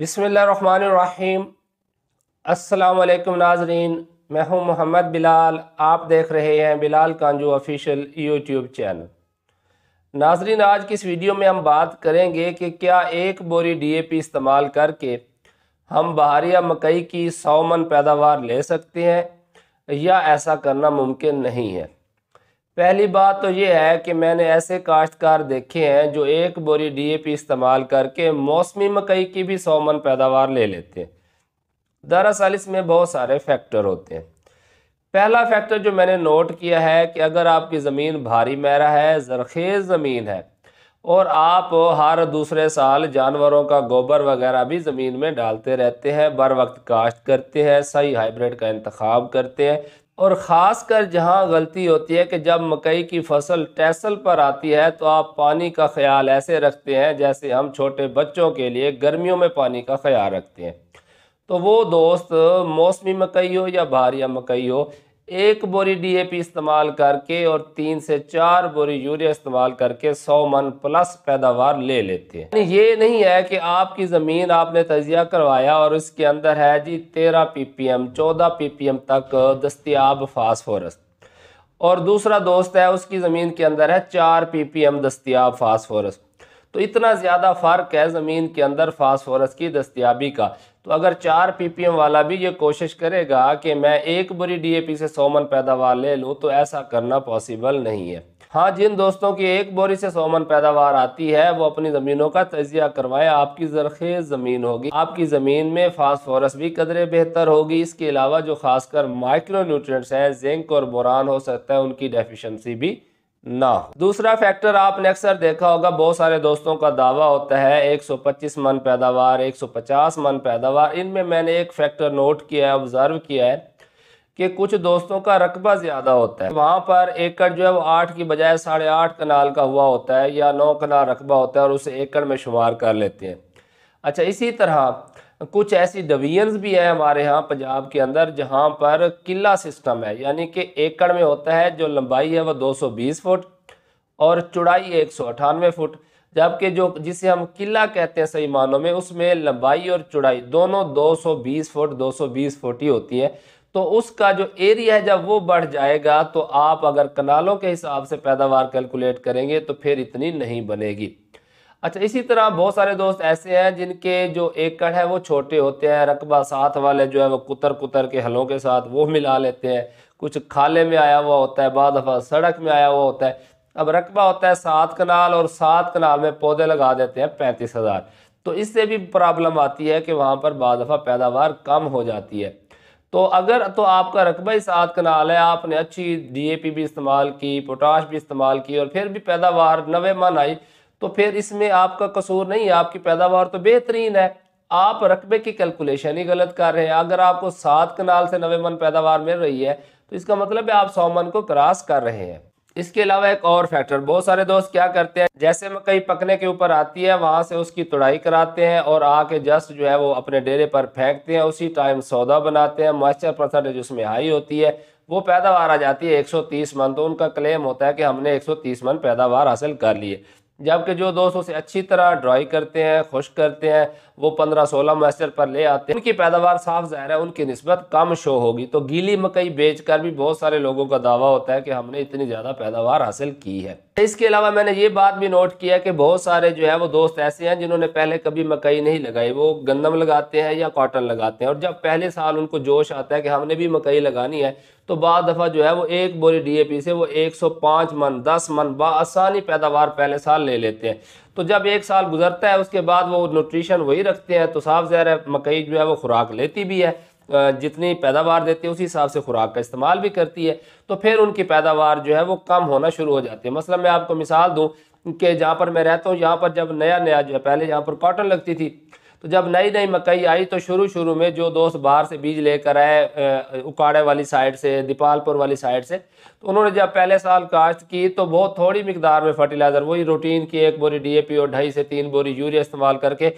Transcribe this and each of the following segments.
बसमीम असलकम नाजरीन मैं हूं मोहम्मद बिलाल आप देख रहे हैं Bilal Kanju official YouTube channel नाजरीन आज की इस वीडियो में हम बात करेंगे कि क्या एक बोरी डीएपी इस्तेमाल करके हम बहारिया मकई की सौ मन पैदावार ले सकते हैं या ऐसा करना मुमकिन नहीं है पहली बात तो ये है कि मैंने ऐसे काश्तकार देखे हैं जो एक बोरी डीएपी इस्तेमाल करके मौसमी मकई की भी सौ मन पैदावार ले लेते हैं दरअसल इसमें बहुत सारे फैक्टर होते हैं पहला फैक्टर जो मैंने नोट किया है कि अगर आपकी ज़मीन भारी मैरा है जरखेज़ ज़मीन है और आप हर दूसरे साल जानवरों का गोबर वगैरह भी ज़मीन में डालते रहते हैं बर वक्त काश्त करते हैं सही हाइब्रिड का इंतखब करते हैं और ख़ास कर जहाँ गलती होती है कि जब मकई की फसल टैसल पर आती है तो आप पानी का ख्याल ऐसे रखते हैं जैसे हम छोटे बच्चों के लिए गर्मियों में पानी का ख्याल रखते हैं तो वो दोस्त मौसमी मकई हो या भारिया मकई हो एक बोरी डीएपी इस्तेमाल करके और तीन से चार बोरी यूरिया इस्तेमाल करके सौ मन प्लस पैदावार ले लेते हैं ये नहीं है कि आपकी ज़मीन आपने तजिया करवाया और इसके अंदर है जी तेरह पीपीएम चौदह पीपीएम तक दस्तियाब फास्फोरस और दूसरा दोस्त है उसकी ज़मीन के अंदर है चार पीपीएम दस्तियाब फास्फोरस तो इतना ज़्यादा फ़र्क है ज़मीन के अंदर फास्फोरस की दस्तियाबी का तो अगर चार पीपीएम वाला भी ये कोशिश करेगा कि मैं एक बुरी डीएपी से सोमन पैदावार ले लूँ तो ऐसा करना पॉसिबल नहीं है हाँ जिन दोस्तों की एक बोरी से सोमन पैदावार आती है वो अपनी ज़मीनों का तजिया करवाएं आपकी जरखेज ज़मीन होगी आपकी ज़मीन में फास्फोरस भी कदरे बेहतर होगी इसके अलावा जो खासकर माइक्रो न्यूट्रिएंट्स हैं जिंक और बोरान हो सकता है उनकी डेफिशिएंसी भी ना हो दूसरा फैक्टर आपने अक्सर देखा होगा बहुत सारे दोस्तों का दावा होता है 125 मन पैदावार 150 मन पैदावार इनमें मैंने एक फैक्टर नोट किया है ऑब्जर्व किया है कि कुछ दोस्तों का रकबा ज़्यादा होता है वहाँ पर एकड़ जो है वो आठ की बजाय साढ़े आठ कनाल का हुआ होता है या नौ कनाल रकबा होता है और उसे एकड़ में शुमार कर लेते हैं अच्छा इसी तरह कुछ ऐसी डिवीजन भी हैं हमारे यहाँ पंजाब के अंदर जहाँ पर किला सिस्टम है यानी कि एकड़ में होता है जो लंबाई है वह बीस फुट और चौड़ाई एक फुट जबकि जो जिसे हम किला कहते हैं सही मानों में उसमें लंबाई और चौड़ाई दोनों 220 फुट 220 फुट ही होती है तो उसका जो एरिया है जब वो बढ़ जाएगा तो आप अगर कनालों के हिसाब से पैदावार कैलकुलेट करेंगे तो फिर इतनी नहीं बनेगी अच्छा इसी तरह बहुत सारे दोस्त ऐसे हैं जिनके जो एकड़ है वो छोटे होते हैं रकबा साथ वाले जो है वो कुतर कुतर के हलों के साथ वो मिला लेते हैं कुछ खाले में आया हुआ होता है बाद दफ़ा सड़क में आया हुआ होता है अब रकबा होता है सात कनाल और सात कनाल में पौधे लगा देते हैं पैंतीस हज़ार तो इससे भी प्रॉब्लम आती है कि वहाँ पर बाद दफ़ा पैदावार कम हो जाती है तो अगर तो आपका रकबा ही सात कनाल है आपने अच्छी पी भी इस्तेमाल की पोटाश भी इस्तेमाल की और फिर भी पैदावार नवे मन आई तो फिर इसमें आपका कसूर नहीं है आपकी पैदावार तो बेहतरीन है आप रकबे की कैलकुलेशन ही गलत कर रहे हैं अगर आपको सात कनाल से नवे मन पैदावार मिल रही है तो इसका मतलब है आप सौ मन को क्रॉस कर रहे हैं इसके अलावा एक और फैक्टर बहुत सारे दोस्त क्या करते हैं जैसे मकई पकने के ऊपर आती है वहाँ से उसकी तुड़ाई कराते हैं और आके जस्ट जो है वो अपने डेरे पर फेंकते हैं उसी टाइम सौदा बनाते हैं मॉइस्चर परसेंटेज उसमें हाई होती है वो पैदावार आ जाती है 130 मन तो उनका क्लेम होता है कि हमने 130 मन पैदावार हासिल कर लिए जबकि जो दोस्त उसे अच्छी तरह ड्राई करते हैं खुश करते हैं वो पंद्रह सोलह मैसर पर ले आते हैं उनकी पैदावार साफ ज़ाहिर है उनकी नस्बत कम शो होगी तो गीली मकई बेचकर भी बहुत सारे लोगों का दावा होता है कि हमने इतनी ज़्यादा पैदावार हासिल की है इसके अलावा मैंने ये बात भी नोट किया कि बहुत सारे जो है वो दोस्त ऐसे हैं जिन्होंने पहले कभी मकई नहीं लगाई वो गंदम लगाते हैं या कॉटन लगाते हैं और जब पहले साल उनको जोश आता है कि हमने भी मकई लगानी है तो बाद दफ़ा जो है वो एक बोरी डी से वो 105 मन 10 मन बसानी पैदावार पहले साल ले लेते हैं तो जब एक साल गुजरता है उसके बाद वो न्यूट्रिशन वही रखते हैं तो साफ ज़ाहिर है मकई जो है वो खुराक लेती भी है जितनी पैदावार देती है उसी हिसाब से खुराक का इस्तेमाल भी करती है तो फिर उनकी पैदावार जो है वो कम होना शुरू हो जाती है मसला मैं आपको मिसाल दूँ कि जहाँ पर मैं रहता हूँ यहाँ पर जब नया नया जो है पहले यहाँ पर कॉटन लगती थी तो जब नई नई मकई आई तो शुरू शुरू में जो दोस्त बाहर से बीज लेकर आए उकाड़े वाली साइड से दीपालपुर वाली साइड से तो उन्होंने जब पहले साल काश्त की तो बहुत थोड़ी मकदार में फर्टिलाइज़र वही रूटीन की एक बोरी डी और ढाई से तीन बोरी यूरिया इस्तेमाल करके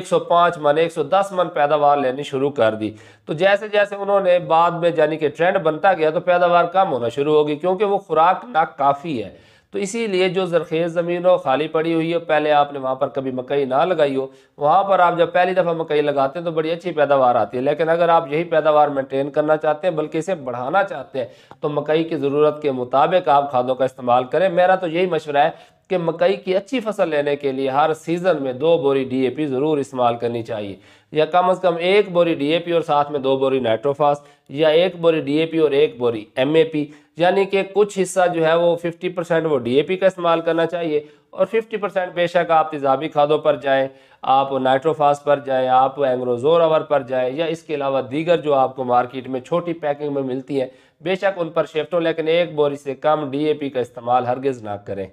105 मन 110 मन पैदावार लेनी शुरू कर दी तो जैसे जैसे उन्होंने बाद में यानी कि ट्रेंड बनता गया तो पैदावार कम होना शुरू होगी क्योंकि वो खुराक ना काफ़ी है तो इसीलिए जो जरखेज़ ज़मीन हो खाली पड़ी हुई हो पहले आपने वहाँ पर कभी मकई ना लगाई हो वहाँ पर आप जब पहली दफ़ा मकई लगाते हैं तो बड़ी अच्छी पैदावार आती है लेकिन अगर आप यही पैदावार मेंटेन करना चाहते हैं बल्कि इसे बढ़ाना चाहते हैं तो मकई की ज़रूरत के मुताबिक आप खादों का इस्तेमाल करें मेरा तो यही मशवरा है कि मकई की अच्छी फसल लेने के लिए हर सीज़न में दो बोरी डीएपी ज़रूर इस्तेमाल करनी चाहिए या कम अज़ कम एक बोरी डीएपी और साथ में दो बोरी नाइट्रोफास या एक बोरी डीएपी और एक बोरी एमएपी यानी कि कुछ हिस्सा जो है वो 50 परसेंट वो डीएपी का इस्तेमाल करना चाहिए और 50 परसेंट बेशक आप तेजाबी खादों पर जाएँ आप नाइट्रोफास पर जाएँ आप एंग्रोजोर पर जाएँ या इसके अलावा दीगर जो आपको मार्केट में छोटी पैकिंग में मिलती है बेशक उन पर शिफ्ट हो लेकिन एक बोरी से कम डीएपी का इस्तेमाल हरगिज़ ना करें